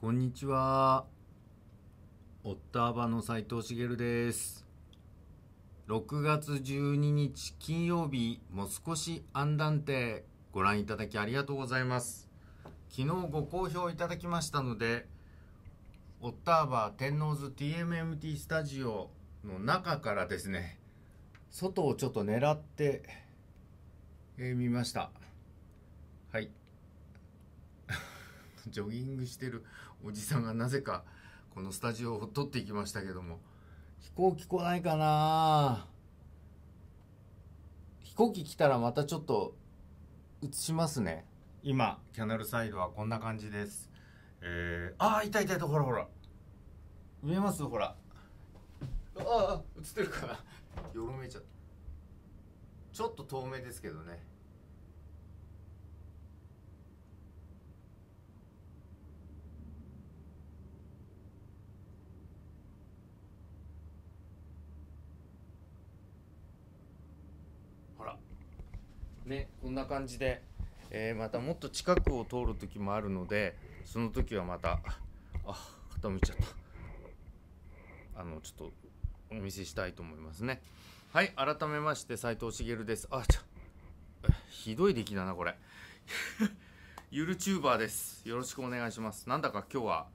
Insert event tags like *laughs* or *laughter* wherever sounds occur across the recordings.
こんにちは。オッターバの斉藤茂です。6月12日金曜日、もう少しアンダンテご覧いただきありがとうございます。昨日ご好評いただきましたので、オッターバ天王洲 TMMT スタジオの中からですね、外をちょっと狙って、えー、見ました。はい。*laughs* ジョギングしてるおじさんがなぜかこのスタジオを撮っていきましたけども飛行機来ないかな飛行機来たらまたちょっと映しますね今キャナルサイドはこんな感じですえー、ああいたいたいたほらほら見えますほらああ映ってるかな *laughs* よろめいちゃったちょっと透明ですけどねねこんな感じで、えー、またもっと近くを通る時もあるのでその時はまたあ傾いちゃったあのちょっとお見せしたいと思いますねはい改めまして斉藤茂ですあちゃひどい出来だなこれ *laughs* ユルチューバーですよろしくお願いしますなんだか今日は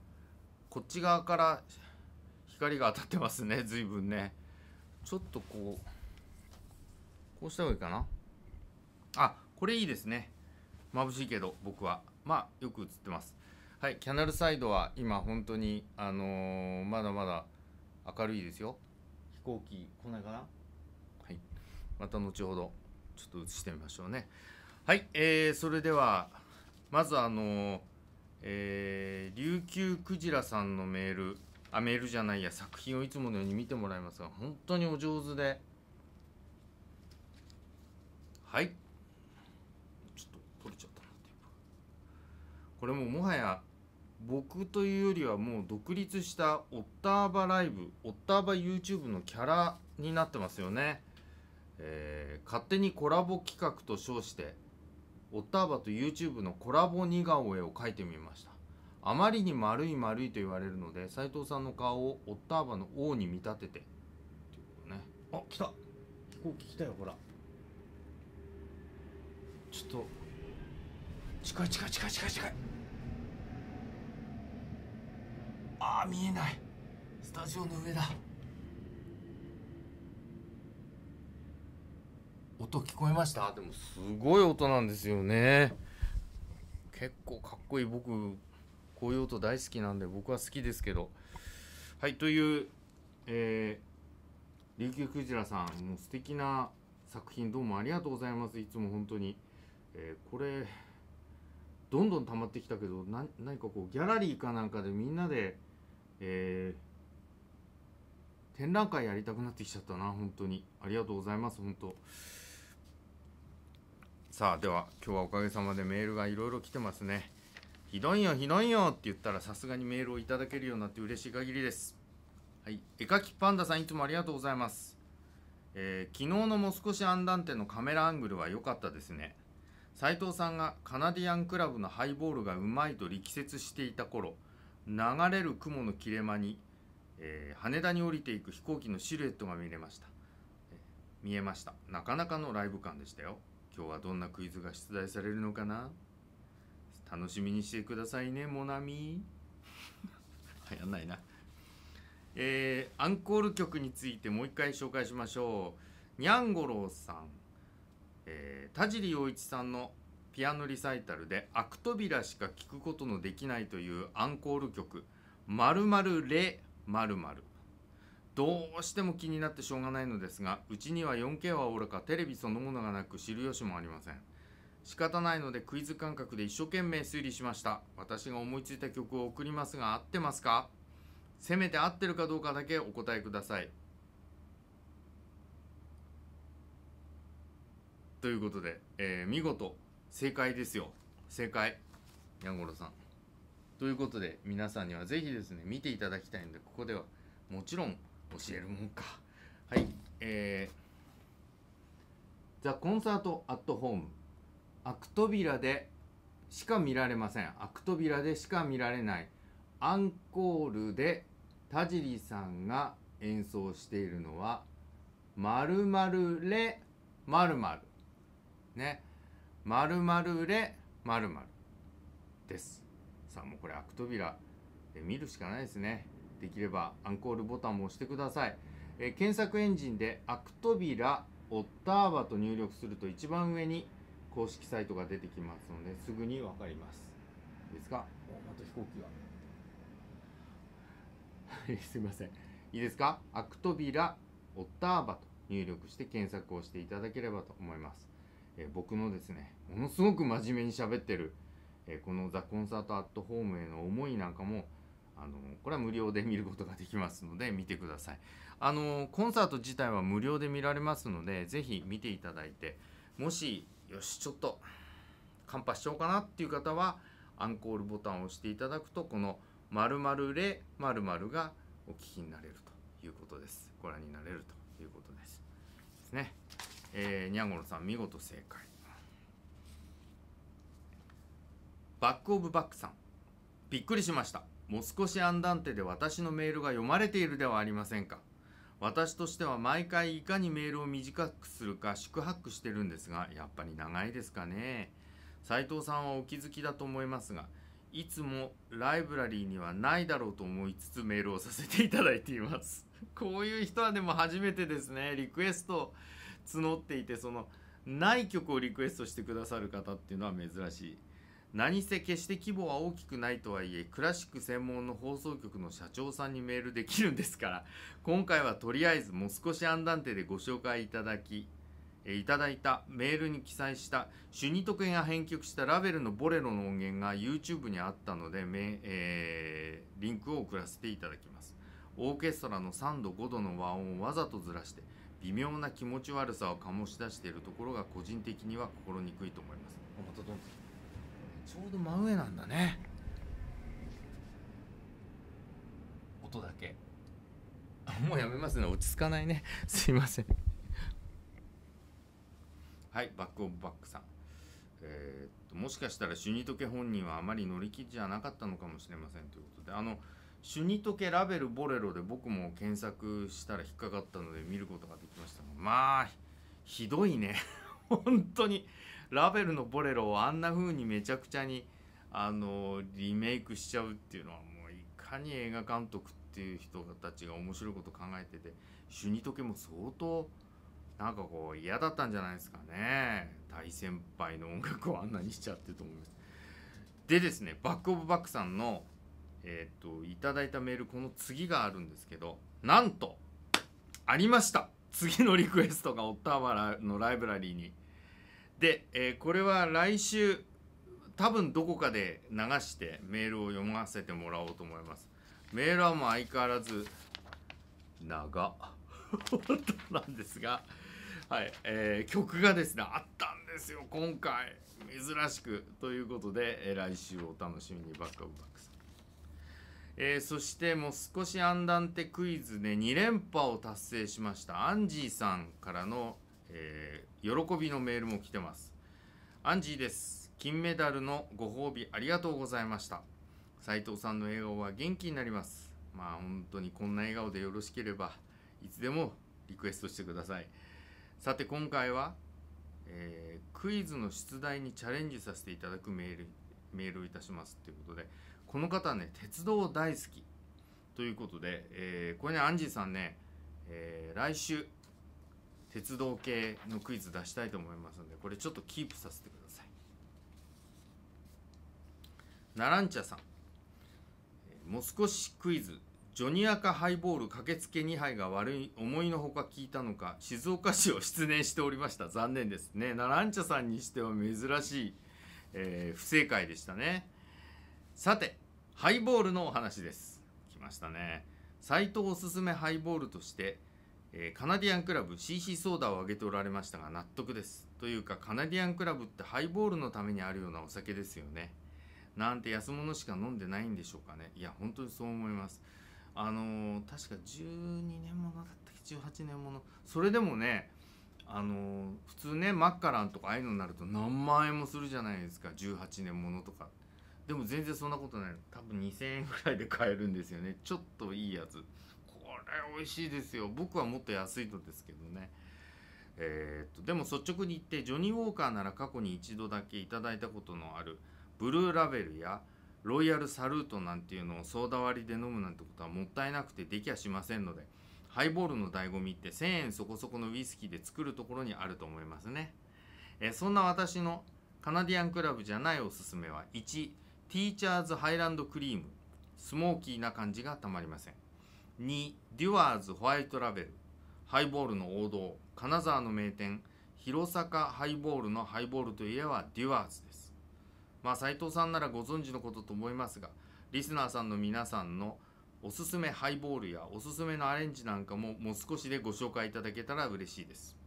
こっち側から光が当たってますね随分ねちょっとこうこうした方がいいかなあこれいいですね眩しいけど僕はまあよく映ってますはいキャナルサイドは今本当にあのー、まだまだ明るいですよ飛行機来ないかなはいまた後ほどちょっと映してみましょうねはいえー、それではまずあのー、えー、琉球クジラさんのメールあメールじゃないや作品をいつものように見てもらいますが本当にお上手ではいこれももはや僕というよりはもう独立したオッターバライブオッターバ YouTube のキャラになってますよね、えー、勝手にコラボ企画と称してオッターバと YouTube のコラボ似顔絵を描いてみましたあまりに丸い丸いと言われるので斎藤さんの顔をオッターバの王に見立ててねあ来た飛行機来たよほらちょっと近い近い近い近い近いああ見えないスタジオの上だ音聞こえましたでもすごい音なんですよね結構かっこいい僕こういう音大好きなんで僕は好きですけどはいというえー、琉球クジラさんもう素敵な作品どうもありがとうございますいつも本当に、えー、これどんどん溜まってきたけど何かこうギャラリーかなんかでみんなでえー、展覧会やりたくなってきちゃったな本当にありがとうございます本当さあでは今日はおかげさまでメールがいろいろ来てますねひどいよひどいよって言ったらさすがにメールをいただけるようになって嬉しい限りですはい絵描きパンダさんいつもありがとうございますえー、昨日のもう少しアンダンテのカメラアングルは良かったですね斉藤さんがカナディアンクラブのハイボールがうまいと力説していた頃流れる雲の切れ間に、えー、羽田に降りていく飛行機のシルエットが見れました、えー、見えましたなかなかのライブ感でしたよ今日はどんなクイズが出題されるのかな楽しみにしてくださいねモナミはや *laughs* んないなえー、アンコール曲についてもう一回紹介しましょうにゃんごろうさん、えー、田尻陽一さんの「ピアノリサイタルで「アクトビラしか聴くことのできない」というアンコール曲「まるレ〇〇どうしても気になってしょうがないのですがうちには 4K はおろかテレビそのものがなく知る由もありません仕方ないのでクイズ感覚で一生懸命推理しました私が思いついた曲を送りますが合ってますかせめて合ってるかどうかだけお答えくださいということで、えー、見事正解ですよ正解ヤンゴロさんということで皆さんにはぜひですね見ていただきたいんでここではもちろん教えるもんかはいえー、ザ・コンサート・アット・ホームアクトビラでしか見られませんアクトビラでしか見られないアンコールで田尻さんが演奏しているのは「まるまるれまるまるね〇〇れまるですさあもうこれ開く扉で見るしかないですねできればアンコールボタンも押してください、え検索エンジンで「開く扉オッターバ」と入力すると一番上に公式サイトが出てきますのですぐに分かりますいいですかまた飛行機が *laughs* すいませんいいですか「開く扉オッターバ」と入力して検索をしていただければと思いますえー、僕のですねものすごく真面目に喋ってる、えー、この「ザ・コンサート・アット・ホーム」への思いなんかもあのこれは無料で見ることができますので見てくださいあのコンサート自体は無料で見られますのでぜひ見ていただいてもしよしちょっとカンパしようかなっていう方はアンコールボタンを押していただくとこの「○○レ○○がお聞きになれるということですご覧になれるということですですねえー、にゃんごろさん見事正解バックオブバックさんびっくりしましたもう少しアンダンテで私のメールが読まれているではありませんか私としては毎回いかにメールを短くするか宿泊してるんですがやっぱり長いですかね斉藤さんはお気づきだと思いますがいつもライブラリーにはないだろうと思いつつメールをさせていただいていますこういう人はでも初めてですねリクエスト募っていてそのない曲をリクエストしてくださる方っていうのは珍しい何せ決して規模は大きくないとはいえクラシック専門の放送局の社長さんにメールできるんですから今回はとりあえずもう少しアンダンテでご紹介いただきいただいたメールに記載したシュニトケが編曲したラベルのボレロの音源が YouTube にあったので、えー、リンクを送らせていただきますオーケストラの3度5度の和音をわざとずらして微妙な気持ち悪さを醸し出しているところが個人的には心にくいと思いますまたどんちょうど真上なんだね音だけもうやめますね落ち着かないね *laughs* すいませんはいバックオブバックさんえー、っともしかしたらシュニトケ本人はあまり乗り気じゃなかったのかもしれませんということであのシュニトケラベルボレロで僕も検索したら引っかかったので見ることができましたまあひどいね *laughs* 本当にラベルのボレロをあんな風にめちゃくちゃにあのリメイクしちゃうっていうのはもういかに映画監督っていう人たちが面白いこと考えててシュニトケも相当なんかこう嫌だったんじゃないですかね大先輩の音楽をあんなにしちゃってと思いますでですねバック・オブ・バックさんの「えっ、と、いただいたメール、この次があるんですけど、なんと、ありました次のリクエストがオッターバのライブラリーに。で、えー、これは来週、多分どこかで流してメールを読ませてもらおうと思います。メールはもう相変わらず、長。*laughs* なんですが、はい、えー、曲がですね、あったんですよ、今回。珍しく。ということで、えー、来週お楽しみにバックアップ。えー、そしてもう少しアンダンテクイズで2連覇を達成しましたアンジーさんからの、えー、喜びのメールも来てますアンジーです金メダルのご褒美ありがとうございました斉藤さんの笑顔は元気になりますまあ本当にこんな笑顔でよろしければいつでもリクエストしてくださいさて今回は、えー、クイズの出題にチャレンジさせていただくメールメールをいたしますということでこの方ね鉄道大好きということで、えー、これねアンジーさんね、えー、来週鉄道系のクイズ出したいと思いますのでこれちょっとキープさせてくださいナランチャさん、えもう少しクイズジョニアカハイボール駆けつけ2杯が悪い思いのほか聞いたのか静岡市を失念しておりました残念ですねナランチャさんにしては珍しい、えー、不正解でしたねさてハイボールのお話です来ましたねサイトおすすめハイボールとして、えー、カナディアンクラブ CC ソーダを挙げておられましたが納得ですというかカナディアンクラブってハイボールのためにあるようなお酒ですよねなんて安物しか飲んでないんでしょうかねいや本当にそう思いますあのー、確か12年ものだったっけ18年ものそれでもねあのー、普通ねマッカランとかああいうのになると何万円もするじゃないですか18年ものとかってでも全然そんなことない多分2000円ぐらいで買えるんですよねちょっといいやつこれ美味しいですよ僕はもっと安いのですけどねえー、っとでも率直に言ってジョニー・ウォーカーなら過去に一度だけいただいたことのあるブルーラベルやロイヤルサルートなんていうのをソーダ割りで飲むなんてことはもったいなくてできやしませんのでハイボールの醍醐味って1000円そこそこのウイスキーで作るところにあると思いますね、えー、そんな私のカナディアンクラブじゃないおすすめは1ティーチャーズハイランドクリームスモーキーな感じがたまりません2デュワーズホワイトラベルハイボールの王道金沢の名店広坂ハイボールのハイボールといえばデュワーズですまあ斎藤さんならご存知のことと思いますがリスナーさんの皆さんのおすすめハイボールやおすすめのアレンジなんかももう少しでご紹介いただけたら嬉しいです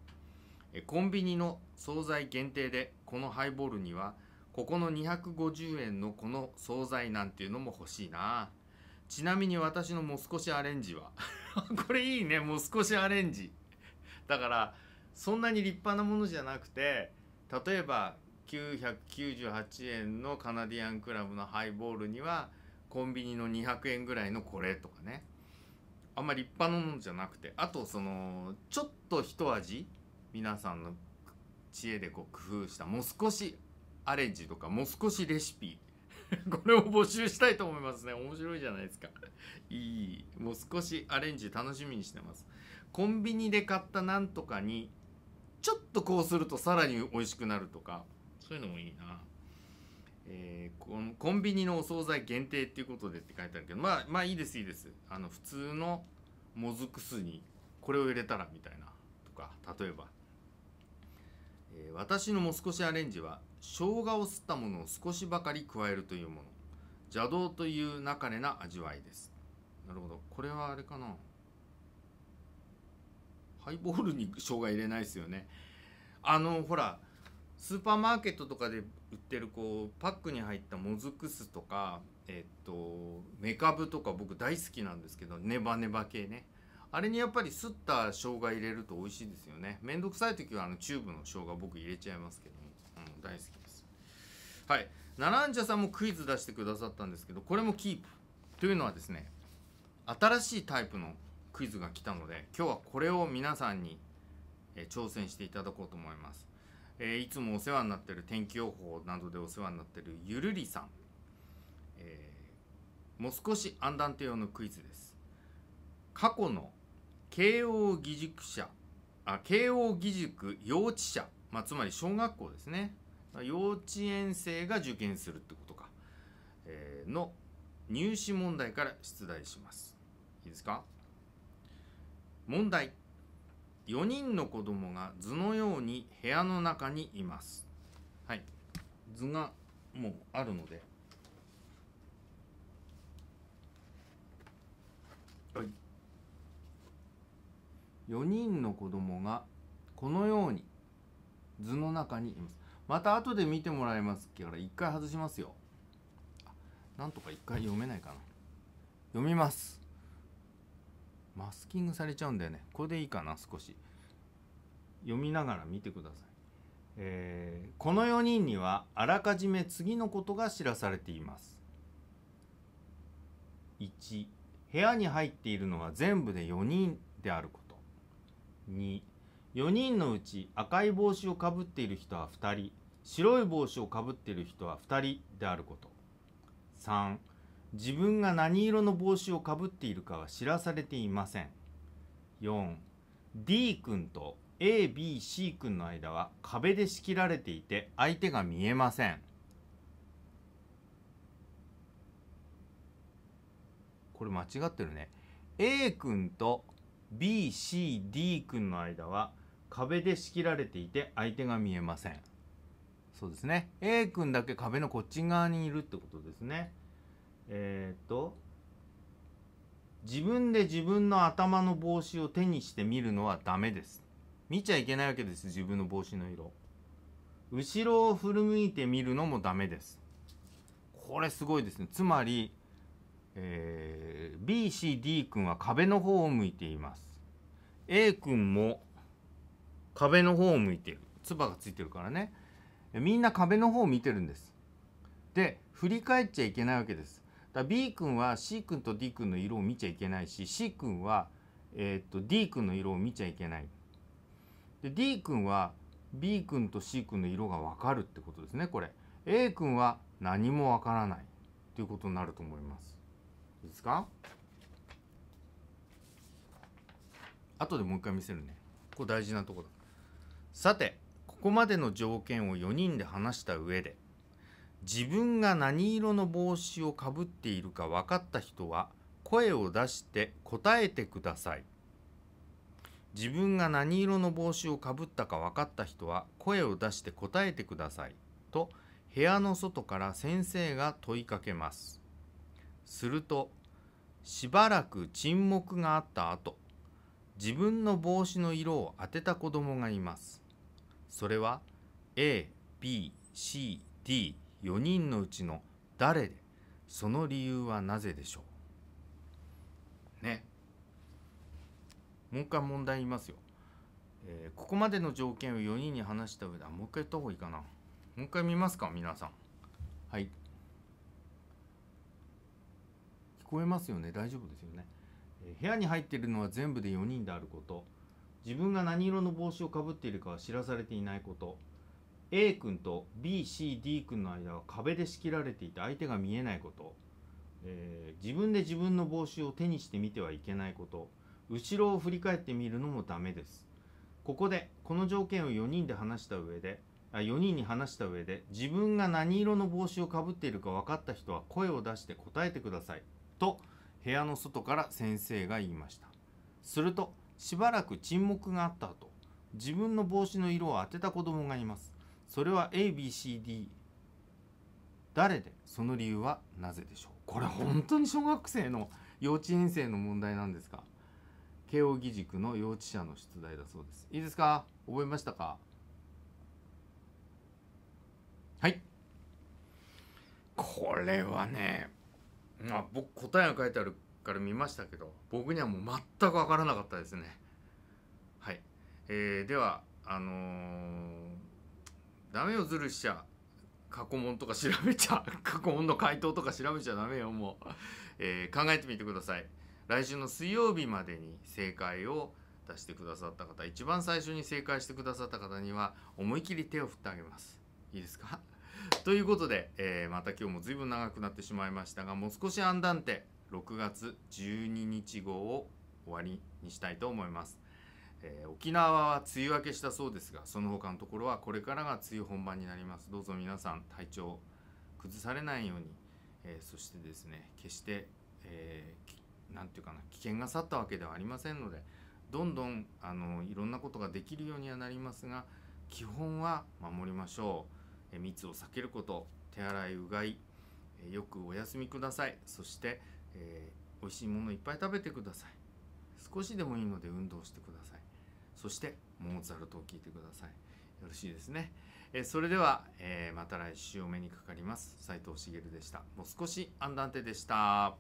コンビニの惣菜限定でこのハイボールには「ここの250円のこの惣菜なんていうのも欲しいなちなみに私のもう少しアレンジは *laughs* これいいねもう少しアレンジだからそんなに立派なものじゃなくて例えば998円のカナディアンクラブのハイボールにはコンビニの200円ぐらいのこれとかねあんまり立派なものじゃなくてあとそのちょっと一味皆さんの知恵でこう工夫したもう少しアレンジとかもう少しレシピ *laughs* これを募集したいと思いますね面白いじゃないですかいいもう少しアレンジ楽しみにしてますコンビニで買ったなんとかにちょっとこうするとさらに美味しくなるとかそういうのもいいなえー、このコンビニのお惣菜限定っていうことでって書いてあるけどまあまあいいですいいですあの普通のもずく酢にこれを入れたらみたいなとか例えば、えー、私のもう少しアレンジは生姜をすったものを少しばかり加えるというもの邪道という中れな味わいですなるほどこれはあれかなハイボールに生姜入れないですよねあのほらスーパーマーケットとかで売ってるこうパックに入ったもずく酢とかえっとメカぶとか僕大好きなんですけどネバネバ系ねあれにやっぱりすった生姜入れると美味しいですよねめんどくさい時はあのチューブの生姜僕入れちゃいますけどもうん、大好きですはいナランジャさんもクイズ出してくださったんですけどこれもキープというのはですね新しいタイプのクイズが来たので今日はこれを皆さんに、えー、挑戦していただこうと思います、えー、いつもお世話になってる天気予報などでお世話になってるゆるりさん、えー、もう少しアンダンテ用のクイズです過去の慶応義塾社あ慶応義塾幼稚舎まあ、つまり小学校ですね幼稚園生が受験するってことか、えー、の入試問題から出題しますいいですか問題4人の子供が図のように部屋の中にいますはい図がもうあるのではい4人の子供がこのように図の中にいますまた後で見てもらいますから一回外しますよなんとか一回読めないかな読みますマスキングされちゃうんだよねこれでいいかな少し読みながら見てください、えー、この4人にはあらかじめ次のことが知らされています1部屋に入っているのは全部で4人であること2 4人のうち赤い帽子をかぶっている人は2人白い帽子をかぶっている人は2人であること3自分が何色の帽子をかぶっているかは知らされていません 4D 君と ABC 君の間は壁で仕切られていて相手が見えませんこれ間違ってるね A 君と BCD 君の間は壁で仕切られていて相手が見えませんそうですね A 君だけ壁のこっち側にいるってことですねえー、っと自分で自分の頭の帽子を手にして見るのはダメです見ちゃいけないわけです自分の帽子の色後ろを振り向いて見るのもダメですこれすごいですねつまり、えー、BCD 君は壁の方を向いています A 君も壁の方を向いてる唾がついてるからねみんな壁の方を見てるんですで振り返っちゃいけないわけですだ B 君は C 君と D 君の色を見ちゃいけないし C 君は、えー、っと D 君の色を見ちゃいけないで D 君は B 君と C 君の色が分かるってことですねこれ A 君は何も分からないということになると思いますいいですか後でもう一回見せるねこれ大事なとこださてここまでの条件を4人で話した上で自分が何色の帽子をかぶっているか分かった人は声を出して答えてください自分が何色の帽子をかぶったか分かった人は声を出して答えてくださいと部屋の外から先生が問いかけますするとしばらく沈黙があった後自分の帽子の色を当てた子供がいますそれは ABCD4 人のうちの誰でその理由はなぜでしょうねもう一回問題言いますよ、えー、ここまでの条件を4人に話した上でもう一回言った方がいいかなもう一回見ますか皆さんはい聞こえますよね大丈夫ですよね、えー、部屋に入っているのは全部で4人であること自分が何色の帽子をかぶっているかは知らされていないこと A 君と BCD 君の間は壁で仕切られていて相手が見えないこと、えー、自分で自分の帽子を手にしてみてはいけないこと後ろを振り返ってみるのもダメですここでこの条件を4人で話した上であ4人に話した上で自分が何色の帽子をかぶっているか分かった人は声を出して答えてくださいと部屋の外から先生が言いましたするとしばらく沈黙があった後自分の帽子の色を当てた子供がいますそれは ABCD 誰でその理由はなぜでしょうこれ本当に小学生の幼稚園生の問題なんですか慶應義塾の幼稚者の出題だそうですいいですか覚えましたかはいこれはねあ僕答えが書いてあるから見ましたけど僕にはもう全く分からなかったですねはい、えー、ではあのー、ダメよズルしちゃ過去問とか調べちゃ *laughs* 過去問の回答とか調べちゃダメよもう、えー、考えてみてください来週の水曜日までに正解を出してくださった方一番最初に正解してくださった方には思い切り手を振ってあげますいいですか *laughs* ということで、えー、また今日も随分長くなってしまいましたがもう少し安安定6月12日号を終わりにしたいと思います、えー、沖縄は梅雨明けしたそうですがその他のところはこれからが梅雨本番になりますどうぞ皆さん体調崩されないように、えー、そしてですね決して何、えー、て言うかな危険が去ったわけではありませんのでどんどんあのいろんなことができるようにはなりますが基本は守りましょう、えー、密を避けること手洗いうがい、えよくお休みくださいそしてえー、美味しいものいっぱい食べてください少しでもいいので運動してくださいそしてモーツァルトを聴いてくださいよろしいですね、えー、それでは、えー、また来週お目にかかります斉藤茂でしたもう少しアンダンテでした